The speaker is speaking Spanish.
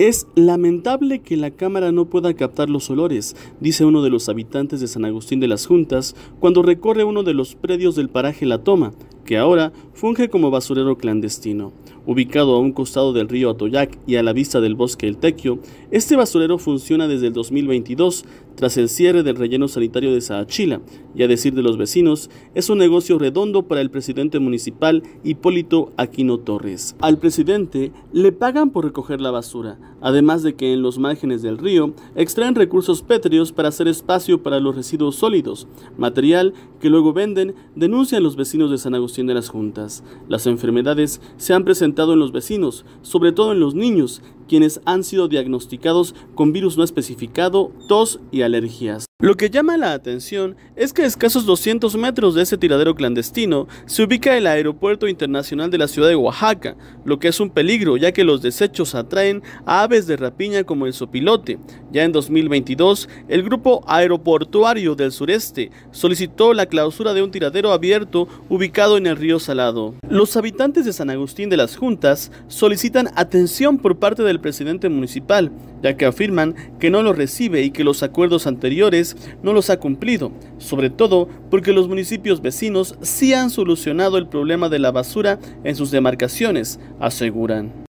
Es lamentable que la cámara no pueda captar los olores, dice uno de los habitantes de San Agustín de las Juntas, cuando recorre uno de los predios del paraje La Toma, que ahora funge como basurero clandestino. Ubicado a un costado del río Atoyac y a la vista del bosque El Tequio, este basurero funciona desde el 2022 tras el cierre del relleno sanitario de Saachila y a decir de los vecinos, es un negocio redondo para el presidente municipal Hipólito Aquino Torres. Al presidente le pagan por recoger la basura, además de que en los márgenes del río extraen recursos pétreos para hacer espacio para los residuos sólidos, material que luego venden, denuncian los vecinos de San Agustín de las Juntas. Las enfermedades se han presentado en los vecinos, sobre todo en los niños, quienes han sido diagnosticados con virus no especificado, tos y alergias. Lo que llama la atención es que a escasos 200 metros de ese tiradero clandestino se ubica el Aeropuerto Internacional de la ciudad de Oaxaca, lo que es un peligro ya que los desechos atraen a aves de rapiña como el sopilote. Ya en 2022, el grupo aeroportuario del sureste solicitó la clausura de un tiradero abierto ubicado en el río Salado. Los habitantes de San Agustín de las Juntas solicitan atención por parte de el presidente municipal, ya que afirman que no lo recibe y que los acuerdos anteriores no los ha cumplido, sobre todo porque los municipios vecinos sí han solucionado el problema de la basura en sus demarcaciones, aseguran.